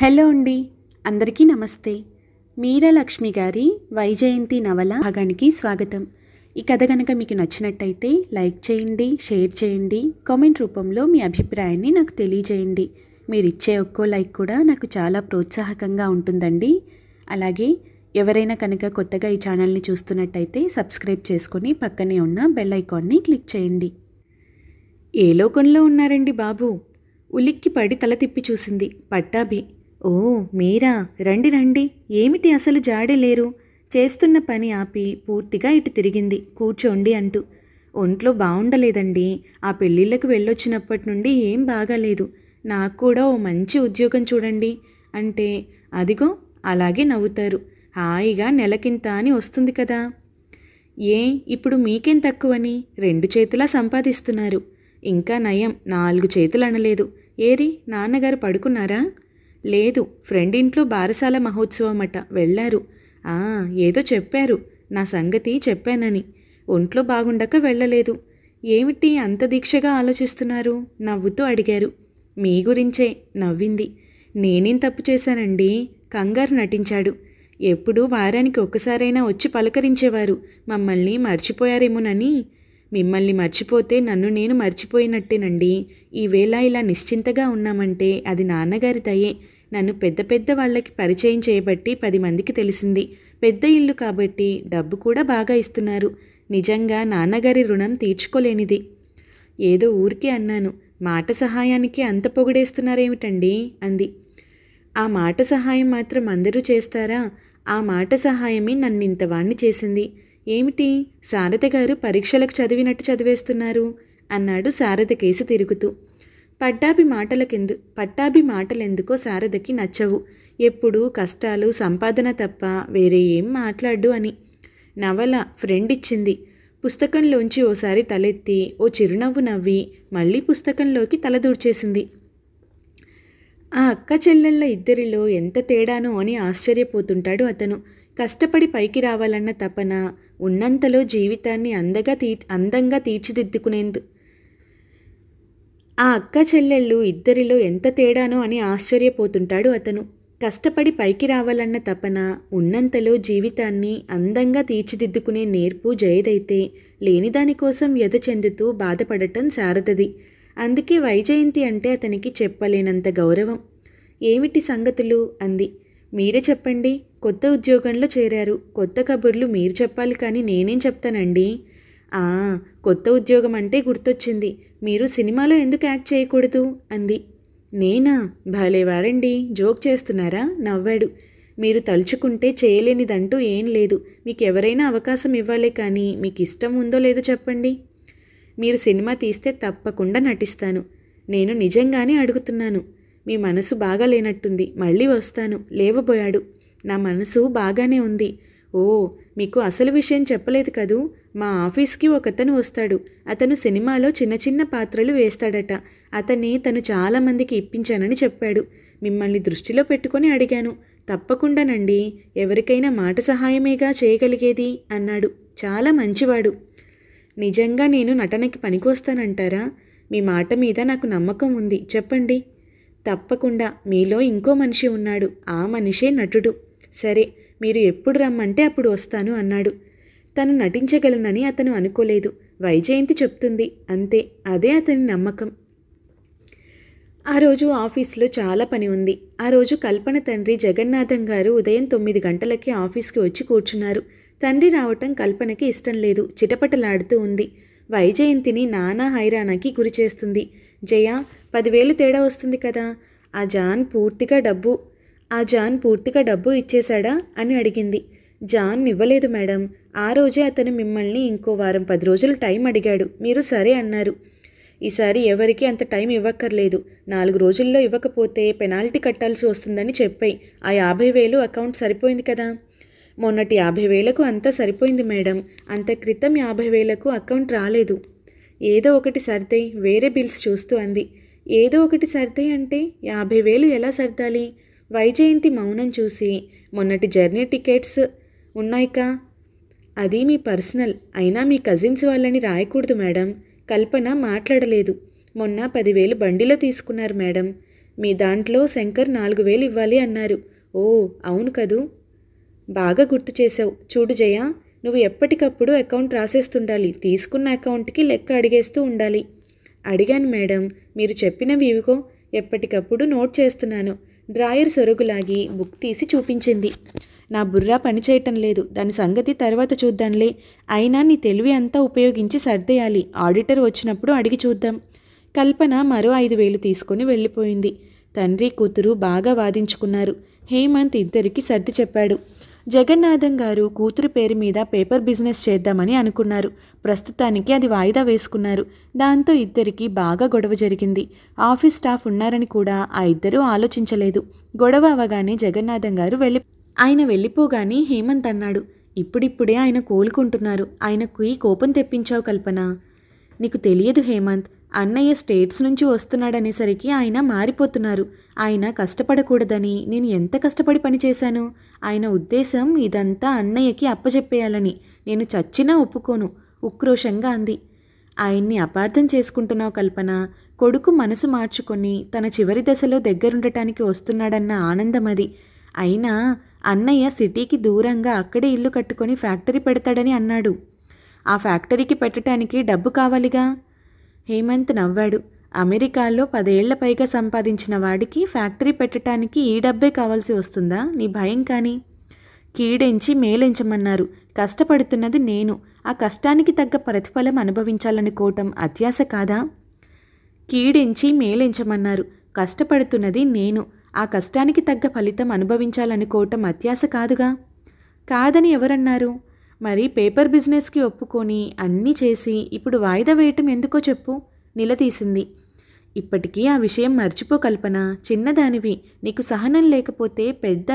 hello అండి అందరికీ నమస్తే మీరాలక్ష్మి గారి వైజయంతి నవల భాగానికి స్వాగతం ఈ కథ కనుక మీకు నచ్చినట్టయితే లైక్ చేయండి షేర్ చేయండి కామెంట్ రూపంలో మీ అభిప్రాయాన్ని నాకు తెలియజేయండి మీరు ఇచ్చే ఒక్కో లైక్ కూడా నాకు చాలా ప్రోత్సాహకంగా ఉంటుందండి అలాగే ఎవరైనా కనుక కొత్తగా ఈ ఛానల్ని చూస్తున్నట్టయితే సబ్స్క్రైబ్ చేసుకుని పక్కనే ఉన్న బెల్ ఐకాన్ని క్లిక్ చేయండి ఏ లోకంలో ఉన్నారండి బాబు ఉలిక్కి పడి తల తిప్పి చూసింది పట్టాభి ఓ మీరా రండి రండి ఏమిటి అసలు జాడలేరు చేస్తున్న పని ఆపి పూర్తిగా ఇటు తిరిగింది కూర్చోండి అంటూ ఒంట్లో బాగుండలేదండి ఆ పెళ్ళిళ్ళకు వెళ్ళొచ్చినప్పటి నుండి ఏం బాగాలేదు నాకు కూడా ఓ మంచి ఉద్యోగం చూడండి అంటే అదిగో అలాగే నవ్వుతారు హాయిగా నెలకింత అని వస్తుంది కదా ఏ ఇప్పుడు మీకేం తక్కువని రెండు చేతులా సంపాదిస్తున్నారు ఇంకా నయం నాలుగు చేతులు అనలేదు ఏరి నాన్నగారు పడుకున్నారా లేదు ఫ్రెండ్ ఇంట్లో బారసాల మహోత్సవం అట వెళ్ళారు ఆ ఏదో చెప్పారు నా సంగతి చెప్పానని ఒంట్లో బాగుండక వెళ్ళలేదు ఏమిటి అంత దీక్షగా ఆలోచిస్తున్నారు నవ్వుతూ అడిగారు మీ గురించే నవ్వింది నేనేం తప్పు చేశానండి కంగారు నటించాడు ఎప్పుడూ వారానికి ఒక్కసారైనా వచ్చి పలకరించేవారు మమ్మల్ని మర్చిపోయారేమోనని మిమ్మల్ని మర్చిపోతే నన్ను నేను మర్చిపోయినట్టేనండి ఈవేళ ఇలా నిశ్చింతగా ఉన్నామంటే అది నాన్నగారి దయే నన్ను పెద్ద పెద్ద వాళ్ళకి పరిచయం చేయబట్టి పది మందికి తెలిసింది పెద్ద ఇల్లు కాబట్టి డబ్బు కూడా బాగా ఇస్తున్నారు నిజంగా నాన్నగారి రుణం తీర్చుకోలేనిది ఏదో ఊరికే అన్నాను మాట సహాయానికి అంత పొగిడేస్తున్నారేమిటండి అంది ఆ మాట సహాయం మాత్రం అందరూ చేస్తారా ఆ మాట సహాయమే నన్ను వాణ్ణి చేసింది ఏమిటి సారథ గారు పరీక్షలకు చదివినట్టు చదివేస్తున్నారు అన్నాడు సారథ కేసు తిరుగుతూ పట్టాభి మాటలకెందు పట్టాభి మాటలెందుకో శారదకి నచ్చవు ఎప్పుడూ కష్టాలు సంపాదన తప్ప వేరే ఏం మాట్లాడు అని నవల ఫ్రెండ్ ఇచ్చింది పుస్తకంలోంచి ఓసారి తలెత్తి ఓ చిరునవ్వు నవ్వి మళ్ళీ పుస్తకంలోకి తలదూర్చేసింది ఆ అక్క చెల్లెళ్ళ ఇద్దరిలో ఎంత తేడానో అని ఆశ్చర్యపోతుంటాడు అతను కష్టపడి పైకి రావాలన్న తపన ఉన్నంతలో జీవితాన్ని అందగా తీ అందంగా తీర్చిదిద్దుకునేందు ఆ అక్క చెల్లెళ్ళు ఇద్దరిలో ఎంత తేడానో అని ఆశ్చర్యపోతుంటాడు అతను కష్టపడి పైకి రావాలన్న తపన ఉన్నంతలో జీవితాన్ని అందంగా తీర్చిదిద్దుకునే నేర్పు జయదైతే లేనిదానికోసం వ్యధ చెందుతూ బాధపడటం శారదది అందుకే వైజయంతి అంటే అతనికి చెప్పలేనంత గౌరవం ఏమిటి సంగతులు అంది మీరే చెప్పండి కొత్త ఉద్యోగంలో చేరారు కొత్త కబుర్లు మీరు చెప్పాలి కానీ నేనేం చెప్తానండి కొత్త ఉద్యోగం అంటే గుర్తొచ్చింది మీరు సినిమాలో ఎందుకు యాక్ట్ చేయకూడదు అంది నేనా వారండి జోక్ చేస్తున్నారా నవ్వాడు మీరు తలుచుకుంటే చేయలేనిదంటూ ఏం లేదు మీకు ఎవరైనా అవకాశం ఇవ్వాలి కానీ మీకు ఇష్టం ఉందో లేదో చెప్పండి మీరు సినిమా తీస్తే తప్పకుండా నటిస్తాను నేను నిజంగానే అడుగుతున్నాను మీ మనసు బాగా లేనట్టుంది మళ్ళీ వస్తాను లేవబోయాడు నా మనసు బాగానే ఉంది ఓ మీకు అసలు విషయం చెప్పలేదు కదూ మా ఆఫీస్కి ఒకతను వస్తాడు అతను సినిమాలో చిన్న చిన్న పాత్రలు వేస్తాడట అతన్ని తను చాలామందికి ఇప్పించానని చెప్పాడు మిమ్మల్ని దృష్టిలో పెట్టుకొని అడిగాను తప్పకుండానండి ఎవరికైనా మాట సహాయమేగా చేయగలిగేది అన్నాడు చాలా మంచివాడు నిజంగా నేను నటనకి పనికొస్తానంటారా మీ మాట మీద నాకు నమ్మకం ఉంది చెప్పండి తప్పకుండా మీలో ఇంకో మనిషి ఉన్నాడు ఆ మనిషే నటుడు సరే మీరు ఎప్పుడు రమ్మంటే అప్పుడు వస్తాను అన్నాడు తను నటించగలనని అతను అనుకోలేదు వైజయంతి చెప్తుంది అంతే అదే అతని నమ్మకం ఆ రోజు ఆఫీస్లో చాలా పని ఉంది ఆ రోజు కల్పన తండ్రి జగన్నాథం గారు ఉదయం తొమ్మిది గంటలకి ఆఫీస్కి వచ్చి కూర్చున్నారు తండ్రి రావటం కల్పనకి ఇష్టం లేదు చిటపటలాడుతూ ఉంది వైజయంతిని నానా హైరాణాకి గురి చేస్తుంది జయ పదివేలు తేడా వస్తుంది కదా ఆ జాన్ పూర్తిగా డబ్బు ఆ జాన్ పూర్తిగా డబ్బు ఇచ్చేశాడా అని అడిగింది జాన్ ఇవ్వలేదు మేడం ఆ రోజే అతను మిమ్మల్ని ఇంకో వారం పది రోజులు టైం అడిగాడు మీరు సరే అన్నారు ఈసారి ఎవరికి అంత టైం ఇవ్వక్కర్లేదు నాలుగు రోజుల్లో ఇవ్వకపోతే పెనాల్టీ కట్టాల్సి వస్తుందని చెప్పాయి ఆ యాభై వేలు అకౌంట్ సరిపోయింది కదా మొన్నటి యాభై వేలకు అంతా సరిపోయింది మేడం అంత క్రితం యాభై వేలకు అకౌంట్ రాలేదు ఏదో ఒకటి సర్దాయి వేరే బిల్స్ చూస్తూ అంది ఏదో ఒకటి సర్దాయి అంటే యాభై వేలు ఎలా సర్దాలి వైజయంతి మౌనం చూసి మొన్నటి జర్నీ టికెట్స్ ఉన్నాయికా అది మీ పర్సనల్ అయినా మీ కజిన్స్ వాళ్ళని రాయకూడదు మేడం కల్పన మాట్లాడలేదు మొన్న పదివేలు బండిలో తీసుకున్నారు మేడం మీ దాంట్లో శంకర్ నాలుగు వేలు ఇవ్వాలి అన్నారు ఓ అవును కదూ బాగా గుర్తు చేసావు చూడు జయ నువ్వు ఎప్పటికప్పుడు అకౌంట్ రాసేస్తుండాలి తీసుకున్న అకౌంట్కి లెక్క అడిగేస్తూ ఉండాలి అడిగాను మేడం మీరు చెప్పినవి ఇవిగో ఎప్పటికప్పుడు నోట్ చేస్తున్నాను డ్రాయర్ సొరుగులాగి బుక్ తీసి చూపించింది నా బుర్రా పనిచేయటం లేదు దాని సంగతి తర్వాత చూద్దాంలే అయినా నీ తెలివి అంతా ఉపయోగించి సర్దేయాలి ఆడిటర్ వచ్చినప్పుడు అడిగి చూద్దాం కల్పన మరో ఐదు వేలు తీసుకొని వెళ్ళిపోయింది తండ్రి కూతురు బాగా వాదించుకున్నారు హేమంత్ ఇద్దరికి సర్ది చెప్పాడు జగన్నాథం గారు కూతురి పేరు మీద పేపర్ బిజినెస్ చేద్దామని అనుకున్నారు ప్రస్తుతానికి అది వాయిదా వేసుకున్నారు దాంతో ఇద్దరికి బాగా గొడవ జరిగింది ఆఫీస్ స్టాఫ్ ఉన్నారని కూడా ఆ ఇద్దరూ ఆలోచించలేదు గొడవ అవగానే జగన్నాథం గారు వెళ్ళి ఆయన వెళ్ళిపోగానే హేమంత్ అన్నాడు ఇప్పుడిప్పుడే ఆయన కోలుకుంటున్నారు ఆయనకు కోపం తెప్పించావు కల్పన నీకు తెలియదు హేమంత్ అన్నయ్య స్టేట్స్ నుంచి వస్తున్నాడనేసరికి ఆయన మారిపోతున్నారు ఆయన కష్టపడకూడదని నేను ఎంత కష్టపడి పనిచేశాను ఆయన ఉద్దేశం ఇదంతా అన్నయ్యకి అప్పచెప్పేయాలని నేను చచ్చినా ఒప్పుకోను ఉక్రోషంగా అంది ఆయన్ని అపార్థం చేసుకుంటున్నావు కల్పన కొడుకు మనసు మార్చుకొని తన చివరి దశలో దగ్గరుండటానికి వస్తున్నాడన్న ఆనందం అది అయినా అన్నయ్య సిటీకి దూరంగా అక్కడే ఇల్లు కట్టుకొని ఫ్యాక్టరీ పెడతాడని అన్నాడు ఆ ఫ్యాక్టరీకి పెట్టడానికి డబ్బు కావాలిగా హేమంత్ నవ్వాడు అమెరికాలో పదేళ్ల పైగా సంపాదించిన వాడికి ఫ్యాక్టరీ పెట్టడానికి ఈ డబ్బే కావాల్సి వస్తుందా నీ భయం కానీ కీడెంచి మేలెంచమన్నారు కష్టపడుతున్నది నేను ఆ కష్టానికి తగ్గ ప్రతిఫలం అనుభవించాలనుకోవటం అత్యాశ కాదా కీడెంచి మేలెంచమన్నారు కష్టపడుతున్నది నేను ఆ కష్టానికి తగ్గ ఫలితం అనుభవించాలనుకోవటం అత్యాశ కాదుగా కాదని ఎవరన్నారు మరి పేపర్ బిజినెస్కి ఒప్పుకొని అన్నీ చేసి ఇప్పుడు వాయిదా వేయటం ఎందుకో చెప్పు నిలదీసింది ఇప్పటికీ ఆ విషయం మర్చిపో కల్పన చిన్నదానివి నీకు సహనం లేకపోతే పెద్ద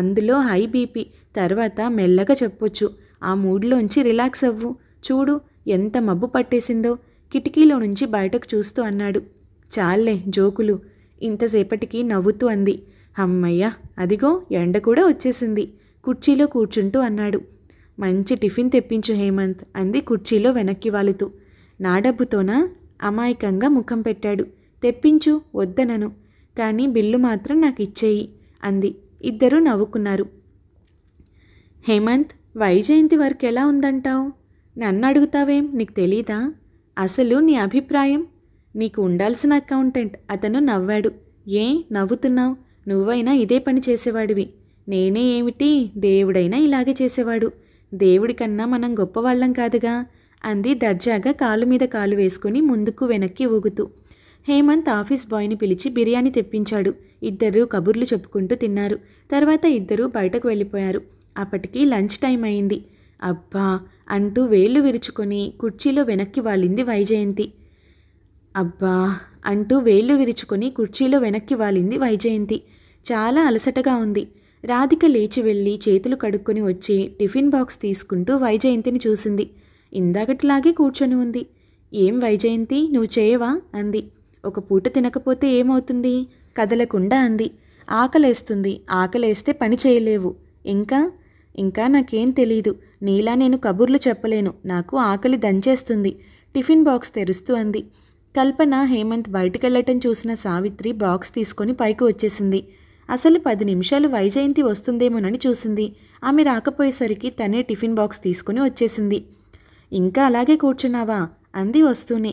అందులో హై బీపీ తర్వాత మెల్లగా చెప్పొచ్చు ఆ మూడ్లోంచి రిలాక్స్ అవ్వు చూడు ఎంత మబ్బు పట్టేసిందో కిటికీలో నుంచి బయటకు చూస్తూ అన్నాడు చాలే జోకులు ఇంతసేపటికి నవ్వుతూ అంది అమ్మయ్య అదిగో ఎండ కూడా వచ్చేసింది కుర్చీలో కూర్చుంటూ అన్నాడు మంచి టిఫిన్ తెప్పించు హేమంత్ అంది కుర్చీలో వెనక్కి వాలుతూ నా డబ్బుతోనా అమాయకంగా ముఖం పెట్టాడు తెప్పించు వద్దనను కానీ బిల్లు మాత్రం నాకు ఇచ్చేయి అంది ఇద్దరూ నవ్వుకున్నారు హేమంత్ వైజయంతి వర్క్ ఎలా ఉందంటావు నన్ను అడుగుతావేం నీకు తెలీదా అసలు నీ అభిప్రాయం నీకు ఉండాల్సిన అకౌంటెంట్ అతను నవ్వాడు ఏ నవ్వుతున్నావు నువ్వైనా ఇదే పని చేసేవాడివి నేనే ఏమిటి దేవుడైనా ఇలాగే చేసేవాడు దేవుడికన్నా మనం గొప్పవాళ్ళం కాదుగా అంది దర్జాగా కాలు మీద కాలు వేసుకుని ముందుకు వెనక్కి ఊగుతూ హేమంత్ ఆఫీస్ బాయ్ని పిలిచి బిర్యానీ తెప్పించాడు ఇద్దరు కబుర్లు చెప్పుకుంటూ తిన్నారు తర్వాత ఇద్దరూ బయటకు వెళ్ళిపోయారు అప్పటికి లంచ్ టైం అయింది అబ్బా అంటూ వేళ్ళు విరుచుకొని కుర్చీలో వెనక్కి వాలింది వైజయంతి అబ్బా అంటూ వేళ్ళు విరుచుకొని కుర్చీలో వెనక్కి వాలింది వైజయంతి చాలా అలసటగా ఉంది రాధిక లేచి వెళ్ళి చేతులు కడుక్కొని వచ్చి టిఫిన్ బాక్స్ తీసుకుంటూ వైజయంతిని చూసింది ఇందాకటిలాగే కూర్చొని ఉంది ఏం వైజయంతి నువ్వు చేయవా అంది ఒక పూట తినకపోతే ఏమవుతుంది కదలకుండా అంది ఆకలేస్తుంది ఆకలేస్తే పని చేయలేవు ఇంకా ఇంకా నాకేం తెలీదు నీలా నేను కబుర్లు చెప్పలేను నాకు ఆకలి దంచేస్తుంది టిఫిన్ బాక్స్ తెరుస్తూ అంది కల్పన హేమంత్ బయటకెళ్ళటం చూసిన సావిత్రి బాక్స్ తీసుకొని పైకి వచ్చేసింది అసలు పది నిమిషాలు వైజయంతి వస్తుందేమోనని చూసింది ఆమె రాకపోయేసరికి తనే టిఫిన్ బాక్స్ తీసుకుని వచ్చేసింది ఇంకా అలాగే కూర్చున్నావా అంది వస్తూనే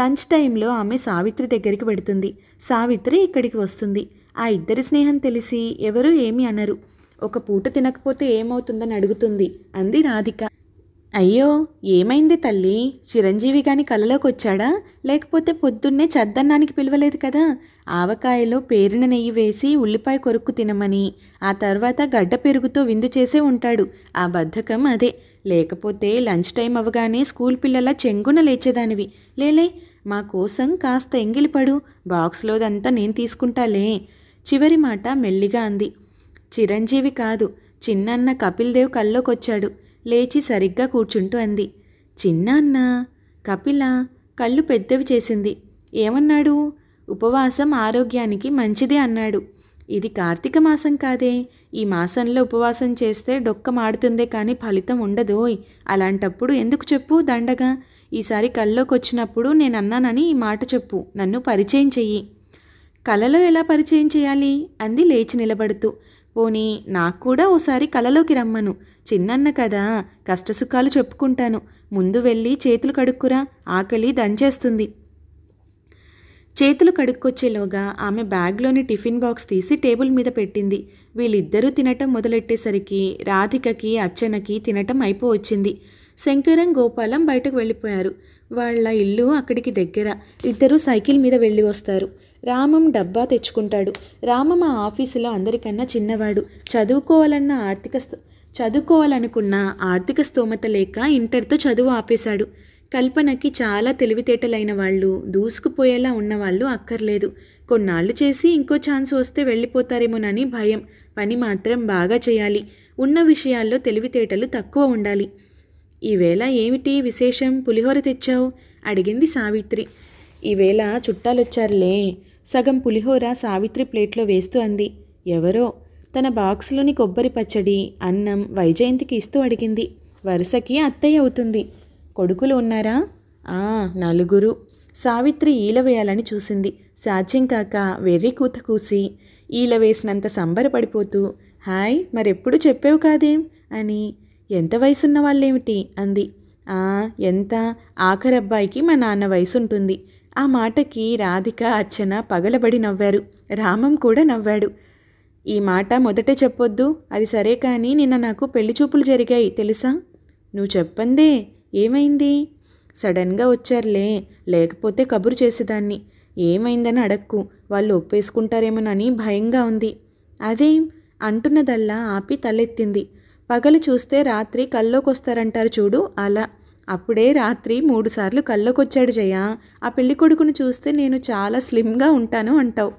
లంచ్ టైంలో ఆమె సావిత్రి దగ్గరికి పెడుతుంది సావిత్రి ఇక్కడికి వస్తుంది ఆ ఇద్దరి స్నేహం తెలిసి ఎవరూ ఏమి అనరు ఒక పూట తినకపోతే ఏమవుతుందని అడుగుతుంది అంది రాధిక అయ్యో ఏమైంది తల్లి చిరంజీవి గాని వచ్చాడా లేకపోతే పొద్దున్నే చద్దన్నానికి పిలవలేదు కదా ఆవకాయలో పేరిన నెయ్యి వేసి ఉల్లిపాయ కొరుక్కు తినమని ఆ తర్వాత గడ్డ పెరుగుతో విందు చేసే ఉంటాడు ఆ బద్ధకం అదే లేకపోతే లంచ్ టైం అవగానే స్కూల్ పిల్లల చెంగున లేచేదానివి లేలే మా కోసం కాస్త ఎంగిలిపడు బాక్స్లోదంతా నేను తీసుకుంటాలే చివరి మాట మెల్లిగా అంది చిరంజీవి కాదు చిన్నన్న కపిల్ దేవ్ కల్లోకొచ్చాడు లేచి సరిగ్గా కూర్చుంటూ అంది చిన్నాన్న కపిల కళ్ళు పెద్దవి చేసింది ఏమన్నాడు ఉపవాసం ఆరోగ్యానికి మంచిదే అన్నాడు ఇది కార్తీక మాసం కాదే ఈ మాసంలో ఉపవాసం చేస్తే డొక్క మాడుతుందే కానీ ఫలితం ఉండదోయ్ అలాంటప్పుడు ఎందుకు చెప్పు దండగా ఈసారి వచ్చినప్పుడు నేను అన్నానని ఈ మాట చెప్పు నన్ను పరిచయం చెయ్యి కలలో ఎలా పరిచయం చేయాలి అంది లేచి నిలబడుతూ పోనీ నాకు కూడా ఓసారి కలలోకి రమ్మను చిన్నన్న కదా కష్టసుఖాలు చెప్పుకుంటాను ముందు వెళ్ళి చేతులు కడుక్కురా ఆకలి దంచేస్తుంది చేతులు కడుక్కొచ్చేలోగా ఆమె బ్యాగ్లోని టిఫిన్ బాక్స్ తీసి టేబుల్ మీద పెట్టింది వీళ్ళిద్దరూ తినటం మొదలెట్టేసరికి రాధికకి అర్చనకి తినటం అయిపోవచ్చింది శంకరం గోపాలం బయటకు వెళ్ళిపోయారు వాళ్ళ ఇల్లు అక్కడికి దగ్గర ఇద్దరు సైకిల్ మీద వెళ్ళి వస్తారు రామం డబ్బా తెచ్చుకుంటాడు రామం మా ఆఫీసులో అందరికన్నా చిన్నవాడు చదువుకోవాలన్న ఆర్థిక చదువుకోవాలనుకున్న ఆర్థిక స్తోమత లేక ఇంటర్తో చదువు ఆపేశాడు కల్పనకి చాలా తెలివితేటలైన వాళ్ళు దూసుకుపోయేలా ఉన్నవాళ్ళు అక్కర్లేదు కొన్నాళ్ళు చేసి ఇంకో ఛాన్స్ వస్తే వెళ్ళిపోతారేమోనని భయం పని మాత్రం బాగా చేయాలి ఉన్న విషయాల్లో తెలివితేటలు తక్కువ ఉండాలి ఈవేళ ఏమిటి విశేషం పులిహోర తెచ్చావు అడిగింది సావిత్రి ఈవేళ చుట్టాలొచ్చారులే సగం పులిహోర సావిత్రి ప్లేట్లో వేస్తూ అంది ఎవరో తన బాక్స్లోని కొబ్బరి పచ్చడి అన్నం వైజయంతికి ఇస్తూ అడిగింది వరుసకి అత్తయ్య అవుతుంది కొడుకులు ఉన్నారా ఆ నలుగురు సావిత్రి ఈల వేయాలని చూసింది సాధ్యం కాక వెర్రి కూత కూసి ఈల సంబర సంబరపడిపోతూ హాయ్ మరెప్పుడు చెప్పేవు కాదేం అని ఎంత వయసున్న వాళ్ళేమిటి అంది ఎంత ఆఖరబ్బాయికి మా నాన్న వయసు ఉంటుంది ఆ మాటకి రాధిక అర్చన పగలబడి నవ్వారు రామం కూడా నవ్వాడు ఈ మాట మొదటే చెప్పొద్దు అది సరే కానీ నిన్న నాకు పెళ్లి చూపులు జరిగాయి తెలుసా నువ్వు చెప్పందే ఏమైంది సడన్గా వచ్చారులే లేకపోతే కబురు చేసేదాన్ని ఏమైందని అడక్కు వాళ్ళు ఒప్పేసుకుంటారేమోనని భయంగా ఉంది అదేం అంటున్నదల్లా ఆపి తలెత్తింది పగలు చూస్తే రాత్రి కల్లోకొస్తారంటారు చూడు అలా అప్పుడే రాత్రి మూడుసార్లు కళ్ళకొచ్చాడు జయ ఆ పెళ్లి కొడుకును చూస్తే నేను చాలా స్లిమ్గా ఉంటాను అంటావు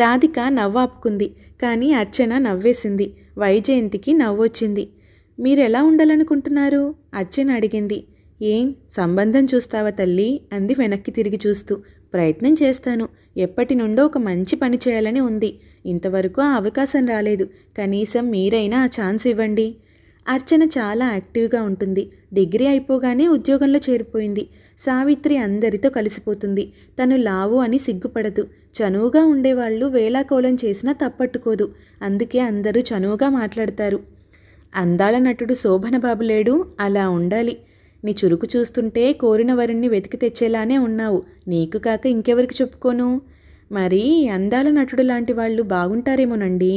రాధిక నవ్వాపుకుంది కానీ అర్చన నవ్వేసింది వైజయంతికి నవ్వొచ్చింది మీరెలా ఉండాలనుకుంటున్నారు అర్చన అడిగింది ఏం సంబంధం చూస్తావా తల్లి అంది వెనక్కి తిరిగి చూస్తూ ప్రయత్నం చేస్తాను ఎప్పటి నుండో ఒక మంచి పని చేయాలని ఉంది ఇంతవరకు ఆ అవకాశం రాలేదు కనీసం మీరైనా ఆ ఛాన్స్ ఇవ్వండి అర్చన చాలా యాక్టివ్గా ఉంటుంది డిగ్రీ అయిపోగానే ఉద్యోగంలో చేరిపోయింది సావిత్రి అందరితో కలిసిపోతుంది తను లావు అని సిగ్గుపడదు చనువుగా ఉండేవాళ్ళు వేళాకోళం చేసినా తప్పట్టుకోదు అందుకే అందరూ చనువుగా మాట్లాడతారు అందాల నటుడు శోభనబాబు లేడు అలా ఉండాలి నీ చురుకు చూస్తుంటే కోరిన వరుణ్ణి వెతికి తెచ్చేలానే ఉన్నావు నీకు కాక ఇంకెవరికి చెప్పుకోను మరి అందాల నటుడు లాంటి వాళ్ళు బాగుంటారేమోనండి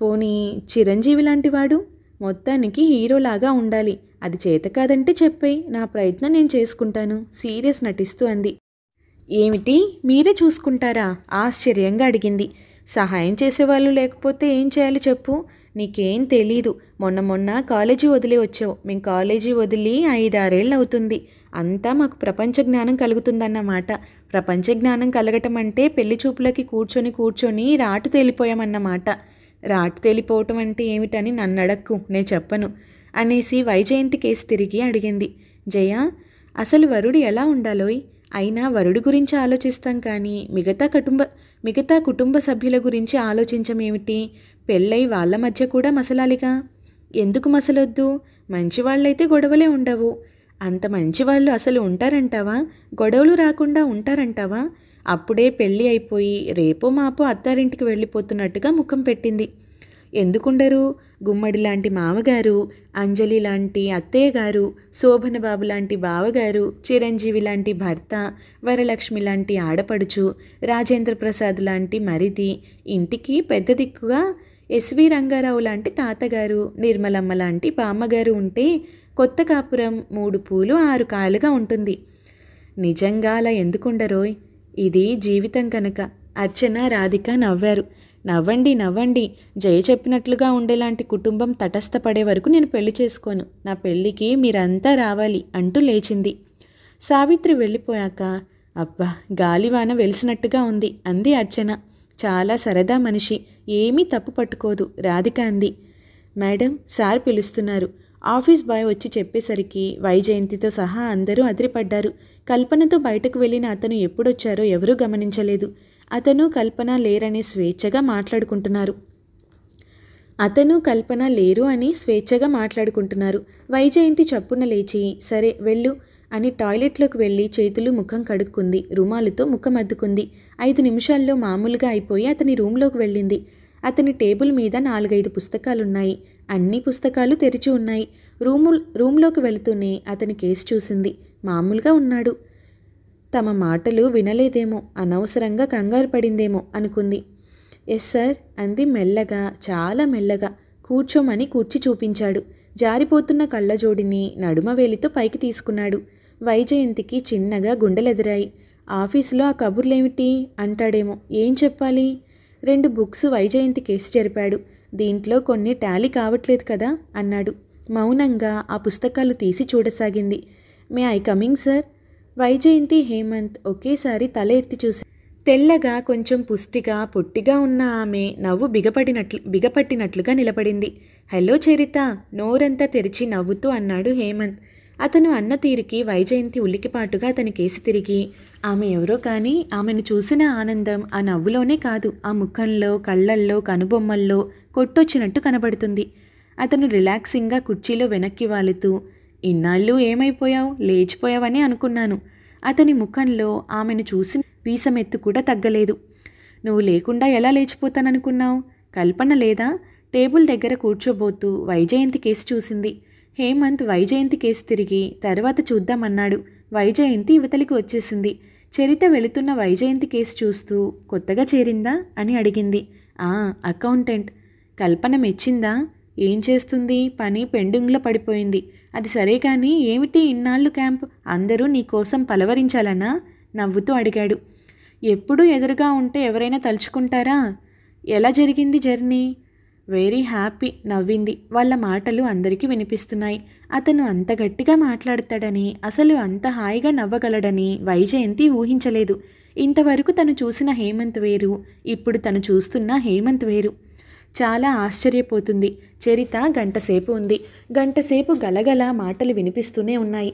పోనీ చిరంజీవి లాంటివాడు మొత్తానికి హీరోలాగా ఉండాలి అది చేత కాదంటే చెప్పై నా ప్రయత్నం నేను చేసుకుంటాను సీరియస్ నటిస్తూ అంది ఏమిటి మీరే చూసుకుంటారా ఆశ్చర్యంగా అడిగింది సహాయం చేసేవాళ్ళు లేకపోతే ఏం చేయాలి చెప్పు నీకేం తెలీదు మొన్న మొన్న కాలేజీ వదిలి వచ్చావు మేము కాలేజీ వదిలి ఐదారేళ్ళు అవుతుంది అంతా మాకు ప్రపంచ జ్ఞానం కలుగుతుందన్నమాట ప్రపంచ జ్ఞానం కలగటం అంటే పెళ్లి చూపులకి కూర్చొని కూర్చొని రాటు తేలిపోయామన్నమాట రాట్ తేలిపోవటం అంటే ఏమిటని అడక్కు నే చెప్పను అనేసి వైజయంతి కేసు తిరిగి అడిగింది జయ అసలు వరుడు ఎలా ఉండాలోయ్ అయినా వరుడి గురించి ఆలోచిస్తాం కానీ మిగతా కుటుంబ మిగతా కుటుంబ సభ్యుల గురించి ఆలోచించమేమిటి పెళ్ళై వాళ్ళ మధ్య కూడా మసలాలిగా ఎందుకు మసలొద్దు మంచివాళ్ళైతే గొడవలే ఉండవు అంత మంచివాళ్ళు అసలు ఉంటారంటావా గొడవలు రాకుండా ఉంటారంటావా అప్పుడే పెళ్ళి అయిపోయి రేపో మాపో అత్తారింటికి వెళ్ళిపోతున్నట్టుగా ముఖం పెట్టింది ఎందుకుండరు గుమ్మడి లాంటి మామగారు అంజలి లాంటి అత్తయ్య గారు శోభనబాబు లాంటి బావగారు చిరంజీవి లాంటి భర్త వరలక్ష్మి లాంటి ఆడపడుచు రాజేంద్ర ప్రసాద్ లాంటి మరిది ఇంటికి పెద్ద దిక్కుగా ఎస్వి రంగారావు లాంటి తాతగారు నిర్మలమ్మ లాంటి బామ్మగారు ఉంటే కొత్త కాపురం మూడు పూలు ఆరు కాలుగా ఉంటుంది నిజంగా అలా ఎందుకుండరోయ్ ఇది జీవితం కనుక అర్చన రాధిక నవ్వారు నవ్వండి నవ్వండి జయ చెప్పినట్లుగా ఉండేలాంటి కుటుంబం తటస్థపడే వరకు నేను పెళ్లి చేసుకోను నా పెళ్ళికి మీరంతా రావాలి అంటూ లేచింది సావిత్రి వెళ్ళిపోయాక అబ్బా గాలివాన వెలిసినట్టుగా ఉంది అంది అర్చన చాలా సరదా మనిషి ఏమీ తప్పు పట్టుకోదు రాధిక అంది మేడం సార్ పిలుస్తున్నారు ఆఫీస్ బాయ్ వచ్చి చెప్పేసరికి వైజయంతితో సహా అందరూ అదిరిపడ్డారు కల్పనతో బయటకు వెళ్ళిన అతను ఎప్పుడొచ్చారో ఎవరూ గమనించలేదు అతను కల్పన లేరని స్వేచ్ఛగా మాట్లాడుకుంటున్నారు అతను కల్పన లేరు అని స్వేచ్ఛగా మాట్లాడుకుంటున్నారు వైజయంతి చప్పున లేచి సరే వెళ్ళు అని టాయిలెట్లోకి వెళ్ళి చేతులు ముఖం కడుక్కుంది రుమాలుతో ముఖం అద్దుకుంది ఐదు నిమిషాల్లో మామూలుగా అయిపోయి అతని రూమ్లోకి వెళ్ళింది అతని టేబుల్ మీద నాలుగైదు పుస్తకాలున్నాయి అన్ని పుస్తకాలు తెరిచి ఉన్నాయి రూము రూమ్లోకి వెళుతూనే అతని కేసు చూసింది మామూలుగా ఉన్నాడు తమ మాటలు వినలేదేమో అనవసరంగా కంగారు పడిందేమో అనుకుంది ఎస్ సార్ అంది మెల్లగా చాలా మెల్లగా కూర్చోమని కూర్చి చూపించాడు జారిపోతున్న కళ్ళజోడిని నడుమవేలితో పైకి తీసుకున్నాడు వైజయంతికి చిన్నగా గుండెలెదిరాయి ఆఫీసులో ఆ కబుర్లేమిటి అంటాడేమో ఏం చెప్పాలి రెండు బుక్స్ వైజయంతి కేసు జరిపాడు దీంట్లో కొన్ని టాలీ కావట్లేదు కదా అన్నాడు మౌనంగా ఆ పుస్తకాలు తీసి చూడసాగింది may I coming sir Vaijayanti Hemant ఒకేసారి తల ఎత్తి చూసి తెల్లగా కొంచెం పుష్టిగా పొట్టిగా ఉన్న ఆమె నవ్వు బిగపడినట్లు బిగపట్టినట్లుగా నిలబడింది హలో చరిత నోరంతా తెరిచి నవ్వుతూ అన్నాడు హేమంత్ అతను అన్న తీరికి వైజయంతి ఉల్లికిపాటుగా అతని కేసి తిరిగి ఆమె ఎవరో కానీ ఆమెను చూసిన ఆనందం ఆ నవ్వులోనే కాదు ఆ ముఖంలో కళ్ళల్లో కనుబొమ్మల్లో కొట్టొచ్చినట్టు కనబడుతుంది అతను రిలాక్సింగ్గా కుర్చీలో వెనక్కి వాలుతూ ఇన్నాళ్ళు ఏమైపోయావు లేచిపోయావని అనుకున్నాను అతని ముఖంలో ఆమెను చూసి వీసమెత్తు కూడా తగ్గలేదు నువ్వు లేకుండా ఎలా లేచిపోతాననుకున్నావు కల్పన లేదా టేబుల్ దగ్గర కూర్చోబోతూ వైజయంతి కేసు చూసింది హేమంత్ వైజయంతి కేసు తిరిగి తర్వాత చూద్దామన్నాడు వైజయంతి యువతలికి వచ్చేసింది చరిత వెళుతున్న వైజయంతి కేసు చూస్తూ కొత్తగా చేరిందా అని అడిగింది ఆ అకౌంటెంట్ కల్పన మెచ్చిందా ఏం చేస్తుంది పని పెండింగ్లో పడిపోయింది అది సరే కానీ ఏమిటి ఇన్నాళ్ళు క్యాంప్ అందరూ నీకోసం పలవరించాలన్నా నవ్వుతూ అడిగాడు ఎప్పుడూ ఎదురుగా ఉంటే ఎవరైనా తలుచుకుంటారా ఎలా జరిగింది జర్నీ వెరీ హ్యాపీ నవ్వింది వాళ్ళ మాటలు అందరికీ వినిపిస్తున్నాయి అతను అంత గట్టిగా మాట్లాడతాడని అసలు అంత హాయిగా నవ్వగలడని వైజయంతి ఊహించలేదు ఇంతవరకు తను చూసిన హేమంత్ వేరు ఇప్పుడు తను చూస్తున్న హేమంత్ వేరు చాలా ఆశ్చర్యపోతుంది చరిత గంటసేపు ఉంది గంటసేపు గలగల మాటలు వినిపిస్తూనే ఉన్నాయి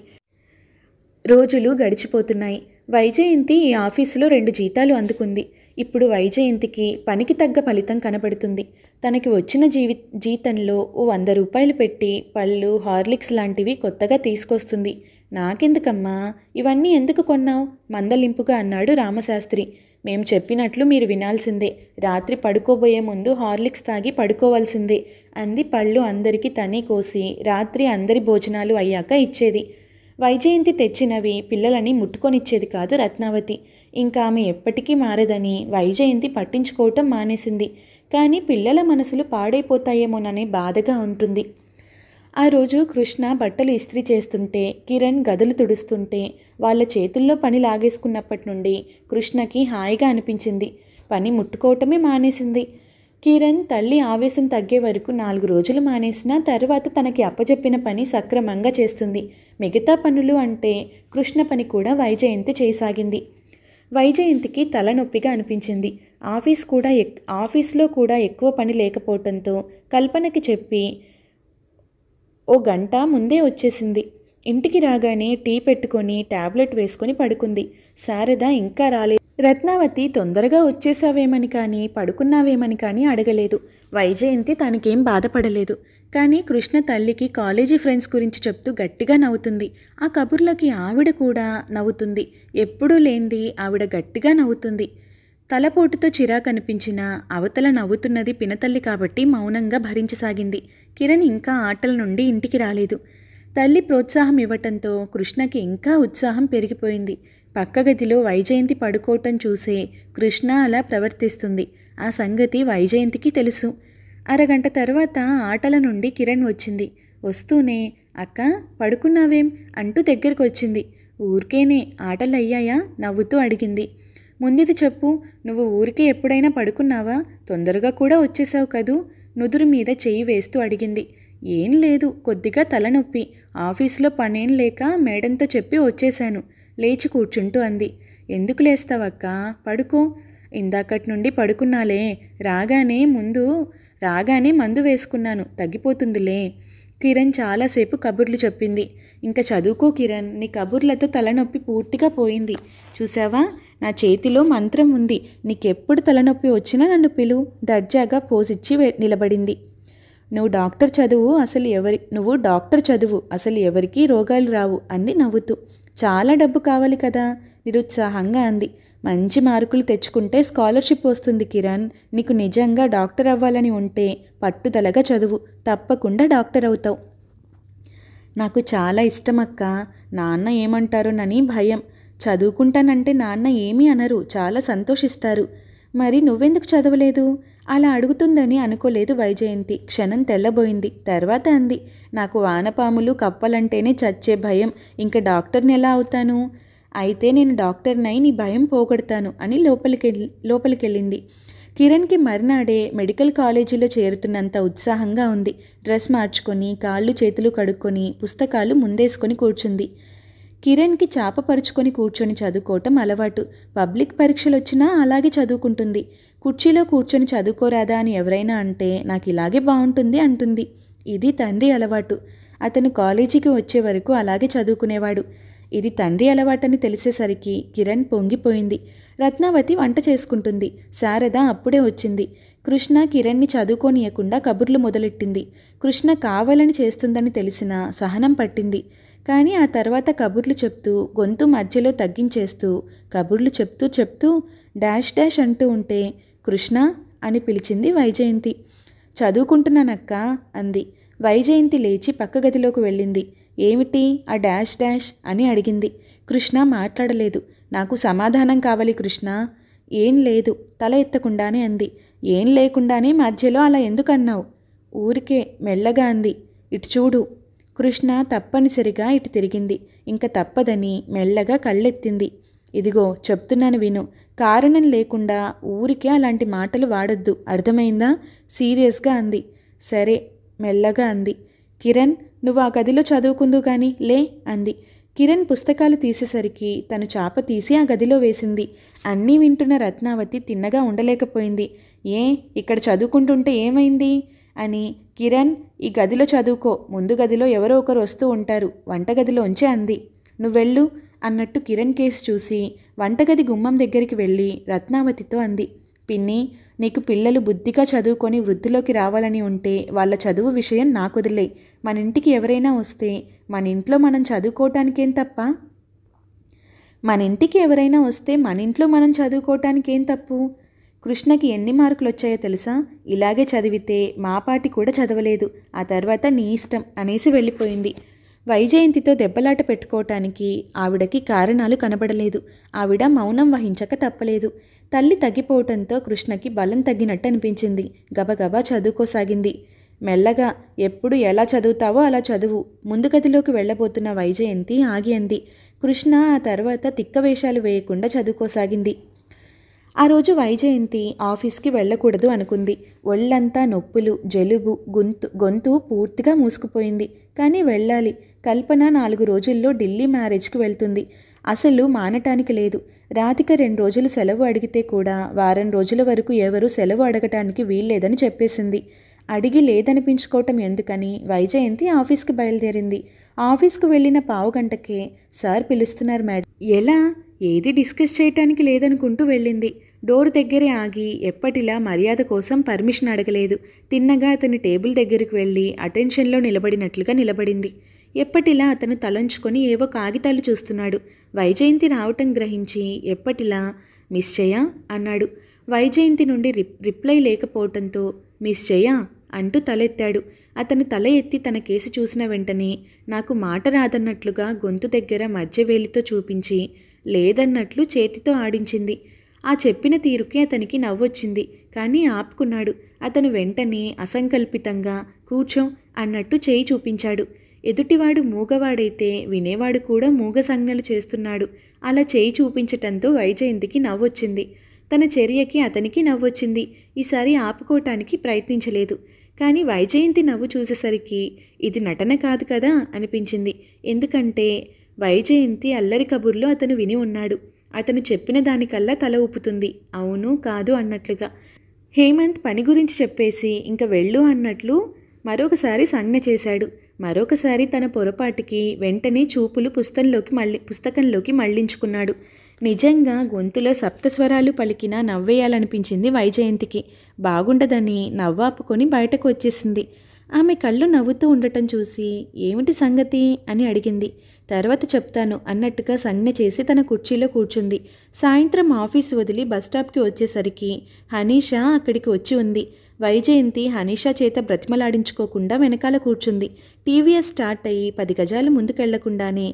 రోజులు గడిచిపోతున్నాయి వైజయంతి ఈ ఆఫీసులో రెండు జీతాలు అందుకుంది ఇప్పుడు వైజయంతికి పనికి తగ్గ ఫలితం కనబడుతుంది తనకి వచ్చిన జీవి జీతంలో ఓ వంద రూపాయలు పెట్టి పళ్ళు హార్లిక్స్ లాంటివి కొత్తగా తీసుకొస్తుంది నాకెందుకమ్మా ఇవన్నీ ఎందుకు కొన్నావు మందలింపుగా అన్నాడు రామశాస్త్రి మేం చెప్పినట్లు మీరు వినాల్సిందే రాత్రి పడుకోబోయే ముందు హార్లిక్స్ తాగి పడుకోవాల్సిందే అంది పళ్ళు అందరికీ తనే కోసి రాత్రి అందరి భోజనాలు అయ్యాక ఇచ్చేది వైజయంతి తెచ్చినవి పిల్లలని ముట్టుకొనిచ్చేది కాదు రత్నావతి ఇంకా ఆమె ఎప్పటికీ మారదని వైజయంతి పట్టించుకోవటం మానేసింది కానీ పిల్లల మనసులు పాడైపోతాయేమోననే బాధగా ఉంటుంది ఆ రోజు కృష్ణ బట్టలు ఇస్త్రీ చేస్తుంటే కిరణ్ గదులు తుడుస్తుంటే వాళ్ళ చేతుల్లో పని లాగేసుకున్నప్పటి నుండి కృష్ణకి హాయిగా అనిపించింది పని ముట్టుకోవటమే మానేసింది కిరణ్ తల్లి ఆవేశం తగ్గే వరకు నాలుగు రోజులు మానేసిన తర్వాత తనకి అప్పచెప్పిన పని సక్రమంగా చేస్తుంది మిగతా పనులు అంటే కృష్ణ పని కూడా వైజయంతి చేయసాగింది వైజయంతికి తలనొప్పిగా అనిపించింది ఆఫీస్ కూడా ఎక్ ఆఫీస్లో కూడా ఎక్కువ పని లేకపోవటంతో కల్పనకి చెప్పి ఓ గంట ముందే వచ్చేసింది ఇంటికి రాగానే టీ పెట్టుకొని ట్యాబ్లెట్ వేసుకొని పడుకుంది శారద ఇంకా రాలేదు రత్నావతి తొందరగా వచ్చేసావేమని కానీ పడుకున్నావేమని కానీ అడగలేదు వైజయంతి తనకేం బాధపడలేదు కానీ కృష్ణ తల్లికి కాలేజీ ఫ్రెండ్స్ గురించి చెప్తూ గట్టిగా నవ్వుతుంది ఆ కబుర్లకి ఆవిడ కూడా నవ్వుతుంది ఎప్పుడూ లేనిది ఆవిడ గట్టిగా నవ్వుతుంది తలపోటుతో చిరాకనిపించినా అవతల నవ్వుతున్నది పినతల్లి కాబట్టి మౌనంగా భరించసాగింది కిరణ్ ఇంకా ఆటల నుండి ఇంటికి రాలేదు తల్లి ప్రోత్సాహం ఇవ్వటంతో కృష్ణకి ఇంకా ఉత్సాహం పెరిగిపోయింది పక్క గదిలో వైజయంతి పడుకోవటం చూసే కృష్ణ అలా ప్రవర్తిస్తుంది ఆ సంగతి వైజయంతికి తెలుసు అరగంట తర్వాత ఆటల నుండి కిరణ్ వచ్చింది వస్తూనే అక్క పడుకున్నావేం అంటూ దగ్గరికి వచ్చింది ఊరికేనే ఆటలయ్యాయా నవ్వుతూ అడిగింది ముందుది చెప్పు నువ్వు ఊరికే ఎప్పుడైనా పడుకున్నావా తొందరగా కూడా వచ్చేసావు కదూ నుదురు మీద చెయ్యి వేస్తూ అడిగింది ఏం లేదు కొద్దిగా తలనొప్పి ఆఫీసులో పనేం లేక మేడంతో చెప్పి వచ్చేశాను లేచి కూర్చుంటూ అంది ఎందుకు లేస్తావక్కా పడుకో ఇందాకటి నుండి పడుకున్నాలే రాగానే ముందు రాగానే మందు వేసుకున్నాను తగ్గిపోతుందిలే కిరణ్ చాలాసేపు కబుర్లు చెప్పింది ఇంకా చదువుకో కిరణ్ నీ కబుర్లతో తలనొప్పి పూర్తిగా పోయింది చూసావా నా చేతిలో మంత్రం ఉంది నీకెప్పుడు తలనొప్పి వచ్చినా నన్ను పిలువు దర్జాగా పోజిచ్చి నిలబడింది నువ్వు డాక్టర్ చదువు అసలు ఎవరి నువ్వు డాక్టర్ చదువు అసలు ఎవరికీ రోగాలు రావు అంది నవ్వుతూ చాలా డబ్బు కావాలి కదా నిరుత్సాహంగా అంది మంచి మార్కులు తెచ్చుకుంటే స్కాలర్షిప్ వస్తుంది కిరణ్ నీకు నిజంగా డాక్టర్ అవ్వాలని ఉంటే పట్టుదలగా చదువు తప్పకుండా డాక్టర్ అవుతావు నాకు చాలా ఇష్టం అక్క నాన్న ఏమంటారోనని భయం చదువుకుంటానంటే నాన్న ఏమీ అనరు చాలా సంతోషిస్తారు మరి నువ్వెందుకు చదవలేదు అలా అడుగుతుందని అనుకోలేదు వైజయంతి క్షణం తెల్లబోయింది తర్వాత అంది నాకు వానపాములు కప్పలంటేనే చచ్చే భయం ఇంక డాక్టర్ని ఎలా అవుతాను అయితే నేను డాక్టర్నై నీ భయం పోగొడతాను అని లోపలికి లోపలికెళ్ళింది కిరణ్కి మర్నాడే మెడికల్ కాలేజీలో చేరుతున్నంత ఉత్సాహంగా ఉంది డ్రెస్ మార్చుకొని కాళ్ళు చేతులు కడుక్కొని పుస్తకాలు ముందేసుకొని కూర్చుంది కిరణ్కి చాపపరుచుకొని పరుచుకొని కూర్చొని చదువుకోవటం అలవాటు పబ్లిక్ పరీక్షలు వచ్చినా అలాగే చదువుకుంటుంది కుర్చీలో కూర్చొని చదువుకోరాదా అని ఎవరైనా అంటే నాకు ఇలాగే బాగుంటుంది అంటుంది ఇది తండ్రి అలవాటు అతను కాలేజీకి వచ్చే వరకు అలాగే చదువుకునేవాడు ఇది తండ్రి అలవాటని తెలిసేసరికి కిరణ్ పొంగిపోయింది రత్నావతి వంట చేసుకుంటుంది శారద అప్పుడే వచ్చింది కృష్ణ కిరణ్ని చదువుకోనియకుండా కబుర్లు మొదలెట్టింది కృష్ణ కావాలని చేస్తుందని తెలిసినా సహనం పట్టింది కానీ ఆ తర్వాత కబుర్లు చెప్తూ గొంతు మధ్యలో తగ్గించేస్తూ కబుర్లు చెప్తూ చెప్తూ డాష్ డాష్ అంటూ ఉంటే కృష్ణ అని పిలిచింది వైజయంతి చదువుకుంటున్నానక్క అంది వైజయంతి లేచి పక్క గదిలోకి వెళ్ళింది ఏమిటి ఆ డాష్ డాష్ అని అడిగింది కృష్ణ మాట్లాడలేదు నాకు సమాధానం కావాలి కృష్ణ ఏం లేదు తల ఎత్తకుండానే అంది ఏం లేకుండానే మధ్యలో అలా ఎందుకన్నావు ఊరికే మెల్లగా అంది ఇటు చూడు కృష్ణ తప్పనిసరిగా ఇటు తిరిగింది ఇంక తప్పదని మెల్లగా కళ్ళెత్తింది ఇదిగో చెప్తున్నాను విను కారణం లేకుండా ఊరికే అలాంటి మాటలు వాడొద్దు అర్థమైందా సీరియస్గా అంది సరే మెల్లగా అంది కిరణ్ నువ్వు ఆ గదిలో చదువుకుందు కానీ లే అంది కిరణ్ పుస్తకాలు తీసేసరికి తను చాప తీసి ఆ గదిలో వేసింది అన్నీ వింటున్న రత్నావతి తిన్నగా ఉండలేకపోయింది ఏ ఇక్కడ చదువుకుంటుంటే ఏమైంది అని కిరణ్ ఈ గదిలో చదువుకో ముందు గదిలో ఎవరో ఒకరు వస్తూ ఉంటారు ఉంచే అంది నువ్వెళ్ళు అన్నట్టు కిరణ్ కేసు చూసి వంటగది గుమ్మం దగ్గరికి వెళ్ళి రత్నావతితో అంది పిన్ని నీకు పిల్లలు బుద్ధిగా చదువుకొని వృద్ధిలోకి రావాలని ఉంటే వాళ్ళ చదువు విషయం వదిలే మన ఇంటికి ఎవరైనా వస్తే మన ఇంట్లో మనం చదువుకోవటానికేం తప్ప మన ఇంటికి ఎవరైనా వస్తే మన ఇంట్లో మనం చదువుకోవటానికేం తప్పు కృష్ణకి ఎన్ని మార్కులు వచ్చాయో తెలుసా ఇలాగే చదివితే మా పాటి కూడా చదవలేదు ఆ తర్వాత నీ ఇష్టం అనేసి వెళ్ళిపోయింది వైజయంతితో దెబ్బలాట పెట్టుకోవటానికి ఆవిడకి కారణాలు కనబడలేదు ఆవిడ మౌనం వహించక తప్పలేదు తల్లి తగ్గిపోవటంతో కృష్ణకి బలం తగ్గినట్టు అనిపించింది గబగబా చదువుకోసాగింది మెల్లగా ఎప్పుడు ఎలా చదువుతావో అలా చదువు ముందు గదిలోకి వెళ్ళబోతున్న వైజయంతి ఆగి అంది కృష్ణ ఆ తర్వాత తిక్క వేషాలు వేయకుండా చదువుకోసాగింది ఆ రోజు వైజయంతి ఆఫీస్కి వెళ్ళకూడదు అనుకుంది ఒళ్ళంతా నొప్పులు జలుబు గొంతు గొంతు పూర్తిగా మూసుకుపోయింది కానీ వెళ్ళాలి కల్పన నాలుగు రోజుల్లో ఢిల్లీ మ్యారేజ్కి వెళ్తుంది అసలు మానటానికి లేదు రాతిక రెండు రోజులు సెలవు అడిగితే కూడా వారం రోజుల వరకు ఎవరూ సెలవు అడగటానికి వీల్లేదని చెప్పేసింది అడిగి లేదనిపించుకోవటం ఎందుకని వైజయంతి ఆఫీస్కి బయలుదేరింది ఆఫీస్కు వెళ్ళిన పావు గంటకే సార్ పిలుస్తున్నారు మేడం ఎలా ఏది డిస్కస్ చేయటానికి లేదనుకుంటూ వెళ్ళింది డోర్ దగ్గరే ఆగి ఎప్పటిలా మర్యాద కోసం పర్మిషన్ అడగలేదు తిన్నగా అతని టేబుల్ దగ్గరికి వెళ్ళి అటెన్షన్లో నిలబడినట్లుగా నిలబడింది ఎప్పటిలా అతను తలంచుకొని ఏవో కాగితాలు చూస్తున్నాడు వైజయంతి రావటం గ్రహించి ఎప్పటిలా మిస్ చేయా అన్నాడు వైజయంతి నుండి రిప్లై లేకపోవటంతో మిస్ చేయా అంటూ తలెత్తాడు అతను తల ఎత్తి తన కేసు చూసిన వెంటనే నాకు మాట రాదన్నట్లుగా గొంతు దగ్గర మధ్యవేలితో చూపించి లేదన్నట్లు చేతితో ఆడించింది ఆ చెప్పిన తీరుకే అతనికి నవ్వొచ్చింది కానీ ఆపుకున్నాడు అతను వెంటనే అసంకల్పితంగా కూర్చో అన్నట్టు చేయి చూపించాడు ఎదుటివాడు మూగవాడైతే వినేవాడు కూడా మూగ సంజ్ఞలు చేస్తున్నాడు అలా చేయి చూపించటంతో వైజయంతికి నవ్వొచ్చింది తన చర్యకి అతనికి నవ్వొచ్చింది ఈసారి ఆపుకోవటానికి ప్రయత్నించలేదు కానీ వైజయంతి నవ్వు చూసేసరికి ఇది నటన కాదు కదా అనిపించింది ఎందుకంటే వైజయంతి అల్లరి కబుర్లో అతను విని ఉన్నాడు అతను చెప్పిన దానికల్లా తల ఊపుతుంది అవును కాదు అన్నట్లుగా హేమంత్ పని గురించి చెప్పేసి ఇంక వెళ్ళు అన్నట్లు మరొకసారి సంజ్ఞ చేశాడు మరొకసారి తన పొరపాటుకి వెంటనే చూపులు పుస్తకంలోకి మళ్ళీ పుస్తకంలోకి మళ్లించుకున్నాడు నిజంగా గొంతులో సప్తస్వరాలు పలికినా నవ్వేయాలనిపించింది వైజయంతికి బాగుండదని నవ్వాపుకొని బయటకు వచ్చేసింది ఆమె కళ్ళు నవ్వుతూ ఉండటం చూసి ఏమిటి సంగతి అని అడిగింది తర్వాత చెప్తాను అన్నట్టుగా సంజ్ఞ చేసి తన కుర్చీలో కూర్చుంది సాయంత్రం ఆఫీస్ వదిలి బస్టాప్కి వచ్చేసరికి హనీష అక్కడికి వచ్చి ఉంది వైజయంతి హనీష చేత బ్రతిమలాడించుకోకుండా వెనకాల కూర్చుంది టీవీఎస్ స్టార్ట్ అయ్యి పది గజాలు ముందుకెళ్లకుండానే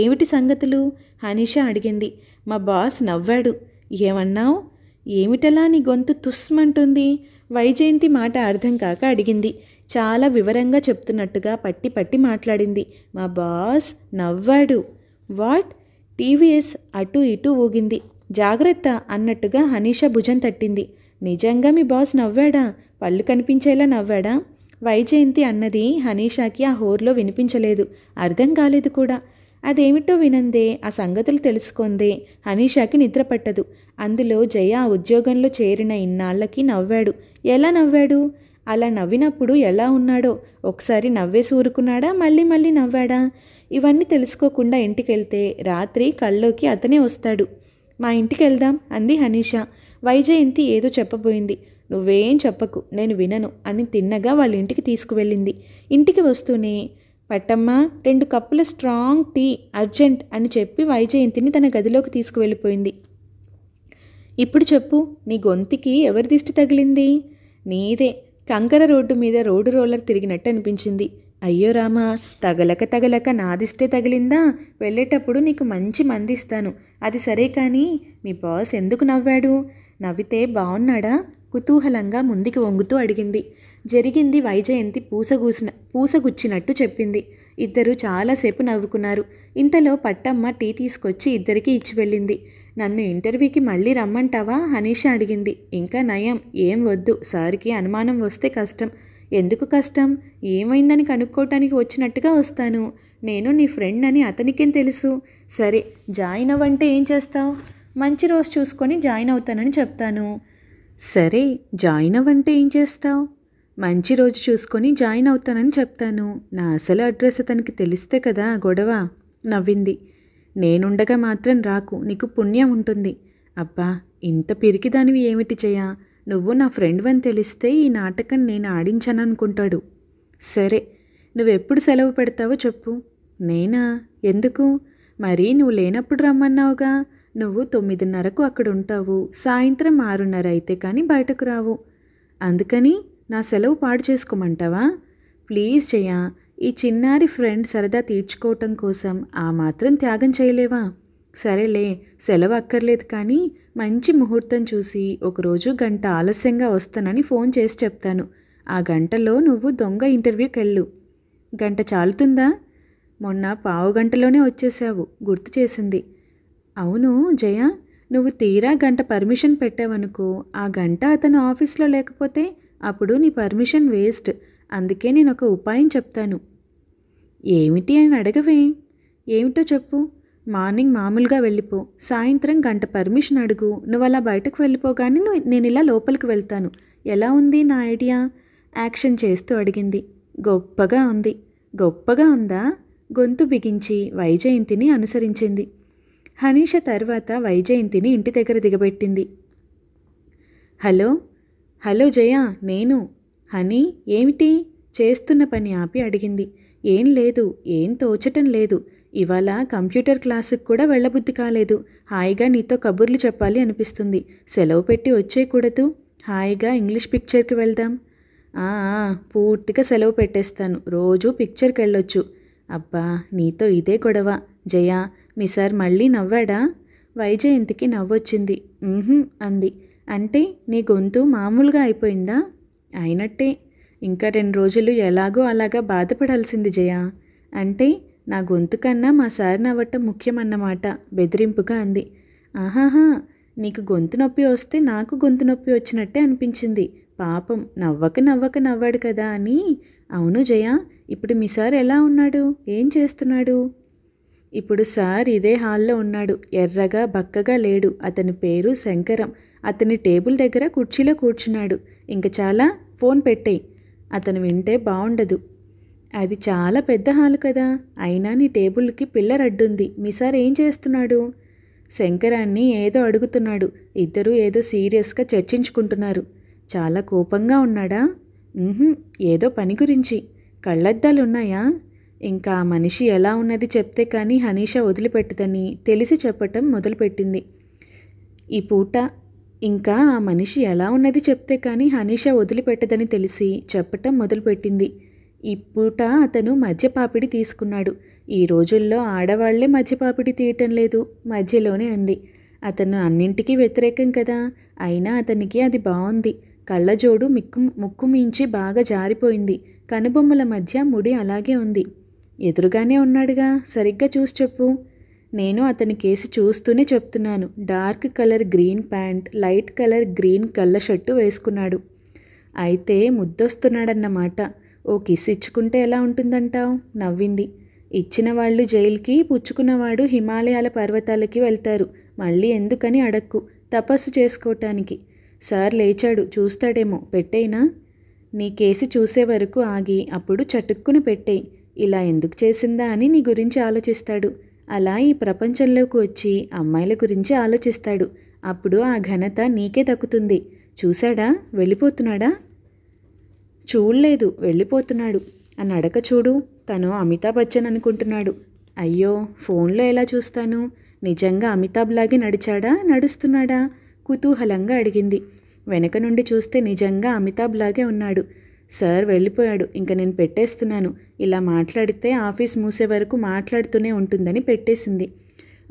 ఏమిటి సంగతులు హనీష అడిగింది మా బాస్ నవ్వాడు ఏమన్నావు ఏమిటలా నీ గొంతు తుస్మంటుంది వైజయంతి మాట అర్థం కాక అడిగింది చాలా వివరంగా చెప్తున్నట్టుగా పట్టి పట్టి మాట్లాడింది మా బాస్ నవ్వాడు వాట్ టీవీఎస్ అటు ఇటు ఊగింది జాగ్రత్త అన్నట్టుగా హనీష భుజం తట్టింది నిజంగా మీ బాస్ నవ్వాడా పళ్ళు కనిపించేలా నవ్వాడా వైజయంతి అన్నది హనీషాకి ఆ హోర్లో వినిపించలేదు అర్థం కాలేదు కూడా అదేమిటో వినందే ఆ సంగతులు తెలుసుకుందే హనీషాకి నిద్ర పట్టదు అందులో జయ ఆ ఉద్యోగంలో చేరిన ఇన్నాళ్ళకి నవ్వాడు ఎలా నవ్వాడు అలా నవ్వినప్పుడు ఎలా ఉన్నాడో ఒకసారి నవ్వేసి ఊరుకున్నాడా మళ్ళీ మళ్ళీ నవ్వాడా ఇవన్నీ తెలుసుకోకుండా ఇంటికెళ్తే రాత్రి కల్లోకి అతనే వస్తాడు మా ఇంటికి వెళ్దాం అంది హనీష వైజయంతి ఏదో చెప్పబోయింది నువ్వేం చెప్పకు నేను వినను అని తిన్నగా వాళ్ళ ఇంటికి తీసుకువెళ్ళింది ఇంటికి వస్తూనే పట్టమ్మ రెండు కప్పుల స్ట్రాంగ్ టీ అర్జెంట్ అని చెప్పి వైజయంతిని తన గదిలోకి తీసుకువెళ్ళిపోయింది ఇప్పుడు చెప్పు నీ గొంతుకి ఎవరి దిష్టి తగిలింది నీదే కంకర రోడ్డు మీద రోడ్డు రోలర్ తిరిగినట్టు అనిపించింది అయ్యో రామా తగలక తగలక నాదిష్టే తగిలిందా వెళ్ళేటప్పుడు నీకు మంచి మందిస్తాను అది సరే కానీ మీ బాస్ ఎందుకు నవ్వాడు నవ్వితే బాగున్నాడా కుతూహలంగా ముందుకి వంగుతూ అడిగింది జరిగింది వైజయంతి పూసగూసిన పూసగుచ్చినట్టు చెప్పింది ఇద్దరు చాలాసేపు నవ్వుకున్నారు ఇంతలో పట్టమ్మ టీ తీసుకొచ్చి ఇద్దరికి ఇచ్చి వెళ్ళింది నన్ను ఇంటర్వ్యూకి మళ్ళీ రమ్మంటావా హనీష అడిగింది ఇంకా నయం ఏం వద్దు సార్కి అనుమానం వస్తే కష్టం ఎందుకు కష్టం ఏమైందని కనుక్కోవటానికి వచ్చినట్టుగా వస్తాను నేను నీ ఫ్రెండ్ అని అతనికేం తెలుసు సరే జాయిన్ అవ్వంటే ఏం చేస్తావు మంచి రోజు చూసుకొని జాయిన్ అవుతానని చెప్తాను సరే జాయిన్ అవ్వంటే ఏం చేస్తావు మంచి రోజు చూసుకొని జాయిన్ అవుతానని చెప్తాను నా అసలు అడ్రస్ అతనికి తెలిస్తే కదా గొడవ నవ్వింది నేనుండగా మాత్రం రాకు నీకు పుణ్యం ఉంటుంది అబ్బా ఇంత పిరికిదానివి ఏమిటి చేయా నువ్వు నా ఫ్రెండ్ అని తెలిస్తే ఈ నాటకం నేను ఆడించాననుకుంటాడు సరే నువ్వెప్పుడు సెలవు పెడతావో చెప్పు నేనా ఎందుకు మరి నువ్వు లేనప్పుడు రమ్మన్నావుగా నువ్వు తొమ్మిదిన్నరకు అక్కడ ఉంటావు సాయంత్రం ఆరున్నర అయితే కానీ బయటకు రావు అందుకని నా సెలవు పాడు చేసుకోమంటావా ప్లీజ్ చెయ్యా ఈ చిన్నారి ఫ్రెండ్ సరదా తీర్చుకోవటం కోసం ఆ మాత్రం త్యాగం చేయలేవా సరేలే సెలవు అక్కర్లేదు కానీ మంచి ముహూర్తం చూసి ఒకరోజు గంట ఆలస్యంగా వస్తానని ఫోన్ చేసి చెప్తాను ఆ గంటలో నువ్వు దొంగ ఇంటర్వ్యూకి వెళ్ళు గంట చాలుతుందా మొన్న పావు గంటలోనే వచ్చేసావు గుర్తు చేసింది అవును జయ నువ్వు తీరా గంట పర్మిషన్ పెట్టావనుకో ఆ గంట అతను ఆఫీస్లో లేకపోతే అప్పుడు నీ పర్మిషన్ వేస్ట్ అందుకే నేను ఒక ఉపాయం చెప్తాను ఏమిటి అని అడగవే ఏమిటో చెప్పు మార్నింగ్ మామూలుగా వెళ్ళిపో సాయంత్రం గంట పర్మిషన్ అడుగు నువ్వు అలా బయటకు వెళ్ళిపోగానే నువ్వు నేను ఇలా లోపలికి వెళ్తాను ఎలా ఉంది నా ఐడియా యాక్షన్ చేస్తూ అడిగింది గొప్పగా ఉంది గొప్పగా ఉందా గొంతు బిగించి వైజయంతిని అనుసరించింది హనీష తర్వాత వైజయంతిని ఇంటి దగ్గర దిగబెట్టింది హలో హలో జయ నేను హనీ ఏమిటి చేస్తున్న పని ఆపి అడిగింది ఏం లేదు ఏం తోచటం లేదు ఇవాళ కంప్యూటర్ క్లాసుకు కూడా వెళ్ళబుద్ధి కాలేదు హాయిగా నీతో కబుర్లు చెప్పాలి అనిపిస్తుంది సెలవు పెట్టి వచ్చేయకూడదు హాయిగా ఇంగ్లీష్ పిక్చర్కి వెళ్దాం పూర్తిగా సెలవు పెట్టేస్తాను రోజు పిక్చర్కి వెళ్ళొచ్చు అబ్బా నీతో ఇదే గొడవ జయ మీ సార్ మళ్ళీ నవ్వాడా వైజయంతికి నవ్వొచ్చింది అంది అంటే నీ గొంతు మామూలుగా అయిపోయిందా అయినట్టే ఇంకా రెండు రోజులు ఎలాగో అలాగా బాధపడాల్సింది జయ అంటే నా గొంతు కన్నా మా సార్ నవ్వటం ముఖ్యమన్నమాట బెదిరింపుగా అంది ఆహాహా నీకు గొంతు నొప్పి వస్తే నాకు గొంతు నొప్పి వచ్చినట్టే అనిపించింది పాపం నవ్వక నవ్వక నవ్వాడు కదా అని అవును జయ ఇప్పుడు మీ సార్ ఎలా ఉన్నాడు ఏం చేస్తున్నాడు ఇప్పుడు సార్ ఇదే హాల్లో ఉన్నాడు ఎర్రగా బక్కగా లేడు అతని పేరు శంకరం అతని టేబుల్ దగ్గర కుర్చీలో కూర్చున్నాడు ఇంక చాలా ఫోన్ పెట్టేయి అతను వింటే బాగుండదు అది చాలా పెద్ద హాలు కదా అయినా నీ టేబుల్కి పిల్లరడ్డుంది అడ్డుంది మీ సార్ ఏం చేస్తున్నాడు శంకరాన్ని ఏదో అడుగుతున్నాడు ఇద్దరూ ఏదో సీరియస్గా చర్చించుకుంటున్నారు చాలా కోపంగా ఉన్నాడా ఏదో పని గురించి కళ్ళద్దాలు ఉన్నాయా ఇంకా మనిషి ఎలా ఉన్నది చెప్తే కానీ హనీష వదిలిపెట్టదని తెలిసి చెప్పటం మొదలుపెట్టింది ఈ పూట ఇంకా ఆ మనిషి ఎలా ఉన్నది చెప్తే కానీ హనీష వదిలిపెట్టదని తెలిసి చెప్పటం మొదలుపెట్టింది ఇప్పుట అతను మద్యపాపిడి తీసుకున్నాడు ఈ రోజుల్లో ఆడవాళ్లే మద్యపాపిడి తీయటం లేదు మధ్యలోనే ఉంది అతను అన్నింటికీ వ్యతిరేకం కదా అయినా అతనికి అది బాగుంది కళ్ళజోడు మిక్కు ముక్కు మించి బాగా జారిపోయింది కనుబొమ్మల మధ్య ముడి అలాగే ఉంది ఎదురుగానే ఉన్నాడుగా సరిగ్గా చూసి చెప్పు నేను అతని కేసి చూస్తూనే చెప్తున్నాను dark colour green pant light colour green కళ్ళ షర్టు వేసుకున్నాడు అయితే ముద్దొస్తున్నాడన్నమాట ఓ కిస్ ఇచ్చుకుంటే ఎలా ఉంటుందంటావు నవ్వింది ఇచ్చిన వాళ్ళు జైలుకి పుచ్చుకున్నవాడు హిమాలయాల పర్వతాలకి వెళ్తారు మళ్ళీ ఎందుకని అడక్కు తపస్సు చేసుకోవటానికి సార్ లేచాడు చూస్తాడేమో పెట్టేనా నీ కేసి చూసే వరకు ఆగి అప్పుడు చటుక్కును పెట్టేయి ఇలా ఎందుకు చేసిందా అని నీ గురించి ఆలోచిస్తాడు అలా ఈ ప్రపంచంలోకి వచ్చి అమ్మాయిల గురించి ఆలోచిస్తాడు అప్పుడు ఆ ఘనత నీకే దక్కుతుంది చూశాడా వెళ్ళిపోతున్నాడా చూడలేదు వెళ్ళిపోతున్నాడు అని అడక చూడు తను అమితాబ్ బచ్చన్ అనుకుంటున్నాడు అయ్యో ఫోన్లో ఎలా చూస్తాను నిజంగా అమితాబ్ లాగే నడిచాడా నడుస్తున్నాడా కుతూహలంగా అడిగింది వెనక నుండి చూస్తే నిజంగా అమితాబ్ లాగే ఉన్నాడు సార్ వెళ్ళిపోయాడు ఇంకా నేను పెట్టేస్తున్నాను ఇలా మాట్లాడితే ఆఫీస్ మూసే వరకు మాట్లాడుతూనే ఉంటుందని పెట్టేసింది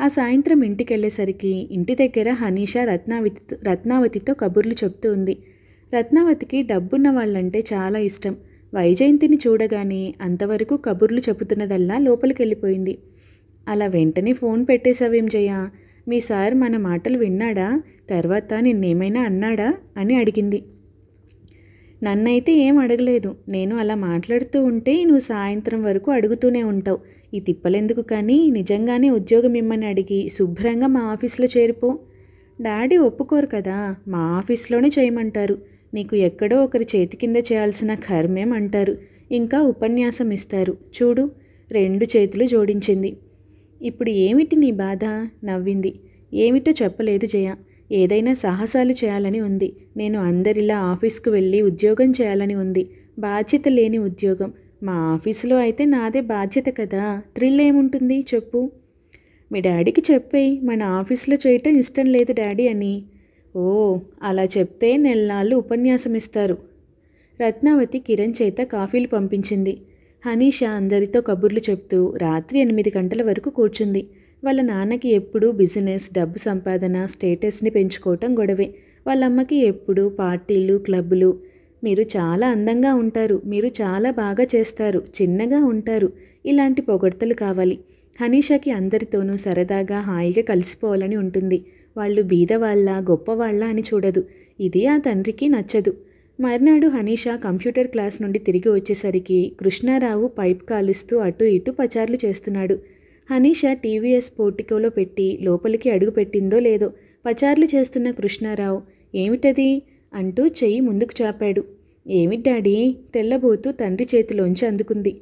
ఆ సాయంత్రం ఇంటికి వెళ్ళేసరికి ఇంటి దగ్గర హనీష రత్నావతి రత్నావతితో కబుర్లు చెప్తూ ఉంది రత్నావతికి డబ్బున్న వాళ్ళంటే చాలా ఇష్టం వైజయంతిని చూడగానే అంతవరకు కబుర్లు చెబుతున్నదల్లా లోపలికి వెళ్ళిపోయింది అలా వెంటనే ఫోన్ పెట్టేశావేం జయ మీ సార్ మన మాటలు విన్నాడా తర్వాత నిన్నేమైనా అన్నాడా అని అడిగింది నన్నైతే ఏం అడగలేదు నేను అలా మాట్లాడుతూ ఉంటే నువ్వు సాయంత్రం వరకు అడుగుతూనే ఉంటావు ఈ తిప్పలెందుకు కానీ నిజంగానే ఉద్యోగం ఇమ్మని అడిగి శుభ్రంగా మా ఆఫీస్లో చేరిపో డాడీ ఒప్పుకోరు కదా మా ఆఫీస్లోనే చేయమంటారు నీకు ఎక్కడో ఒకరి చేతి కింద చేయాల్సిన కర్మేం అంటారు ఇంకా ఉపన్యాసం ఇస్తారు చూడు రెండు చేతులు జోడించింది ఇప్పుడు ఏమిటి నీ బాధ నవ్వింది ఏమిటో చెప్పలేదు జయ ఏదైనా సాహసాలు చేయాలని ఉంది నేను అందరిలా ఆఫీస్కు వెళ్ళి ఉద్యోగం చేయాలని ఉంది బాధ్యత లేని ఉద్యోగం మా ఆఫీసులో అయితే నాదే బాధ్యత కదా థ్రిల్ ఏముంటుంది చెప్పు మీ డాడీకి చెప్పేయి మన ఆఫీస్లో చేయటం ఇష్టం లేదు డాడీ అని ఓ అలా చెప్తే నెలనాళ్ళు ఉపన్యాసం ఇస్తారు రత్నావతి కిరణ్ చేత కాఫీలు పంపించింది హనీష అందరితో కబుర్లు చెప్తూ రాత్రి ఎనిమిది గంటల వరకు కూర్చుంది వాళ్ళ నాన్నకి ఎప్పుడూ బిజినెస్ డబ్బు సంపాదన స్టేటస్ని పెంచుకోవటం గొడవే వాళ్ళమ్మకి ఎప్పుడు పార్టీలు క్లబ్బులు మీరు చాలా అందంగా ఉంటారు మీరు చాలా బాగా చేస్తారు చిన్నగా ఉంటారు ఇలాంటి పొగడ్తలు కావాలి హనీషాకి అందరితోనూ సరదాగా హాయిగా కలిసిపోవాలని ఉంటుంది వాళ్ళు బీదవాళ్ళ గొప్పవాళ్ళ అని చూడదు ఇది ఆ తండ్రికి నచ్చదు మర్నాడు హనీష కంప్యూటర్ క్లాస్ నుండి తిరిగి వచ్చేసరికి కృష్ణారావు పైప్ కాలుస్తూ అటు ఇటు పచార్లు చేస్తున్నాడు హనీష టీవీఎస్ పోర్టికోలో పెట్టి లోపలికి అడుగు పెట్టిందో లేదో పచార్లు చేస్తున్న కృష్ణారావు ఏమిటది అంటూ చెయ్యి ముందుకు చాపాడు ఏమిటి డాడీ తెల్లబోతూ తండ్రి చేతిలోంచి అందుకుంది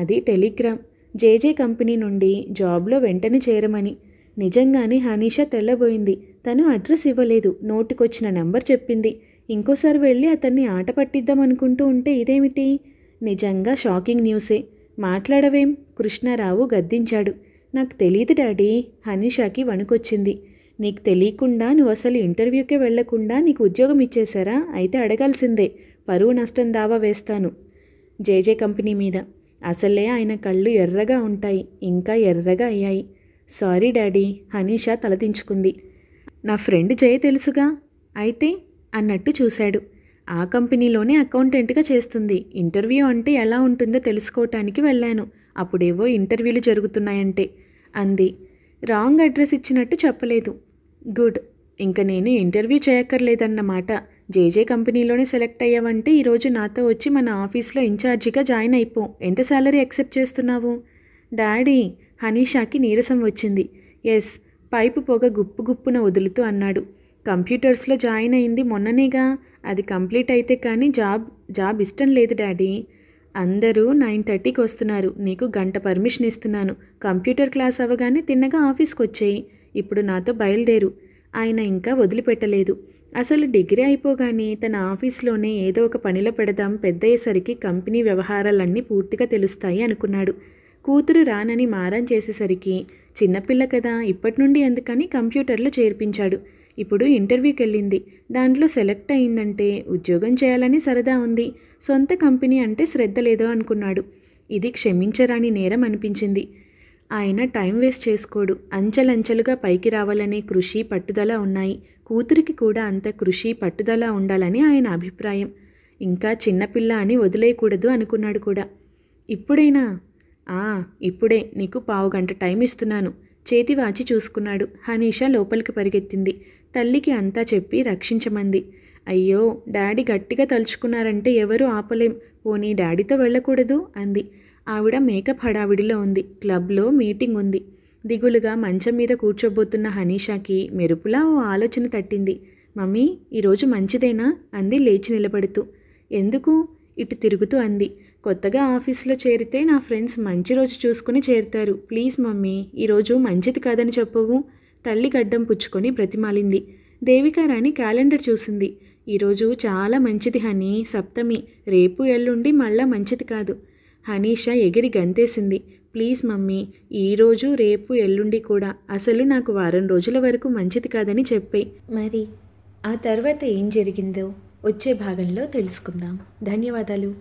అది టెలిగ్రామ్ జేజే కంపెనీ నుండి జాబ్లో వెంటనే చేరమని నిజంగానే హనీష తెల్లబోయింది తను అడ్రస్ ఇవ్వలేదు నోటుకొచ్చిన నంబర్ చెప్పింది ఇంకోసారి వెళ్ళి అతన్ని ఆట పట్టిద్దాం అనుకుంటూ ఉంటే ఇదేమిటి నిజంగా షాకింగ్ న్యూసే మాట్లాడవేం కృష్ణారావు గద్దించాడు నాకు తెలియదు డాడీ హనీషాకి వణుకొచ్చింది నీకు తెలియకుండా నువ్వు అసలు ఇంటర్వ్యూకే వెళ్లకుండా నీకు ఉద్యోగం ఇచ్చేశారా అయితే అడగాల్సిందే పరువు నష్టం దావా వేస్తాను జేజే కంపెనీ మీద అసలే ఆయన కళ్ళు ఎర్రగా ఉంటాయి ఇంకా ఎర్రగా అయ్యాయి సారీ డాడీ హనీష తలదించుకుంది నా ఫ్రెండ్ జయ తెలుసుగా అయితే అన్నట్టు చూశాడు ఆ కంపెనీలోనే అకౌంటెంట్గా చేస్తుంది ఇంటర్వ్యూ అంటే ఎలా ఉంటుందో తెలుసుకోవటానికి వెళ్ళాను అప్పుడేవో ఇంటర్వ్యూలు జరుగుతున్నాయంటే అంది రాంగ్ అడ్రస్ ఇచ్చినట్టు చెప్పలేదు గుడ్ ఇంకా నేను ఇంటర్వ్యూ చేయక్కర్లేదన్నమాట జేజే కంపెనీలోనే సెలెక్ట్ అయ్యావంటే ఈరోజు నాతో వచ్చి మన ఆఫీస్లో ఇన్ఛార్జిగా జాయిన్ అయిపో ఎంత శాలరీ అక్సెప్ట్ చేస్తున్నావు డాడీ హనీషాకి నీరసం వచ్చింది ఎస్ పైపు పొగ గుప్పు గుప్పున వదులుతూ అన్నాడు కంప్యూటర్స్లో జాయిన్ అయింది మొన్ననేగా అది కంప్లీట్ అయితే కానీ జాబ్ జాబ్ ఇష్టం లేదు డాడీ అందరూ నైన్ థర్టీకి వస్తున్నారు నీకు గంట పర్మిషన్ ఇస్తున్నాను కంప్యూటర్ క్లాస్ అవ్వగానే తిన్నగా ఆఫీస్కి వచ్చేయి ఇప్పుడు నాతో బయలుదేరు ఆయన ఇంకా వదిలిపెట్టలేదు అసలు డిగ్రీ అయిపోగానే తన ఆఫీస్లోనే ఏదో ఒక పనిలో పెడదాం పెద్దయ్యేసరికి కంపెనీ వ్యవహారాలన్నీ పూర్తిగా తెలుస్తాయి అనుకున్నాడు కూతురు రానని మారం చేసేసరికి చిన్నపిల్ల కదా ఇప్పటి నుండి అందుకని కంప్యూటర్లో చేర్పించాడు ఇప్పుడు ఇంటర్వ్యూకి వెళ్ళింది దాంట్లో సెలెక్ట్ అయిందంటే ఉద్యోగం చేయాలని సరదా ఉంది సొంత కంపెనీ అంటే శ్రద్ధ లేదో అనుకున్నాడు ఇది క్షమించరాని నేరం అనిపించింది ఆయన టైం వేస్ట్ చేసుకోడు అంచెలంచెలుగా పైకి రావాలనే కృషి పట్టుదల ఉన్నాయి కూతురికి కూడా అంత కృషి పట్టుదల ఉండాలని ఆయన అభిప్రాయం ఇంకా చిన్నపిల్ల అని వదిలేయకూడదు అనుకున్నాడు కూడా ఇప్పుడైనా ఆ ఇప్పుడే నీకు పావు గంట టైం ఇస్తున్నాను చేతి వాచి చూసుకున్నాడు హనీష లోపలికి పరిగెత్తింది తల్లికి అంతా చెప్పి రక్షించమంది అయ్యో డాడీ గట్టిగా తలుచుకున్నారంటే ఎవరూ ఆపలేం పోనీ డాడీతో వెళ్ళకూడదు అంది ఆవిడ మేకప్ హడావిడిలో ఉంది క్లబ్లో మీటింగ్ ఉంది దిగులుగా మంచం మీద కూర్చోబోతున్న హనీషాకి మెరుపులా ఓ ఆలోచన తట్టింది మమ్మీ ఈరోజు మంచిదేనా అంది లేచి నిలబడుతూ ఎందుకు ఇటు తిరుగుతూ అంది కొత్తగా ఆఫీస్లో చేరితే నా ఫ్రెండ్స్ మంచి రోజు చూసుకుని చేరుతారు ప్లీజ్ మమ్మీ ఈరోజు మంచిది కాదని చెప్పవు తల్లి గడ్డం పుచ్చుకొని ప్రతిమాలింది దేవికారాణి క్యాలెండర్ చూసింది ఈరోజు చాలా మంచిది హనీ సప్తమి రేపు ఎల్లుండి మళ్ళా మంచిది కాదు హనీష ఎగిరి గంతేసింది ప్లీజ్ మమ్మీ ఈరోజు రేపు ఎల్లుండి కూడా అసలు నాకు వారం రోజుల వరకు మంచిది కాదని చెప్పాయి మరి ఆ తర్వాత ఏం జరిగిందో వచ్చే భాగంలో తెలుసుకుందాం ధన్యవాదాలు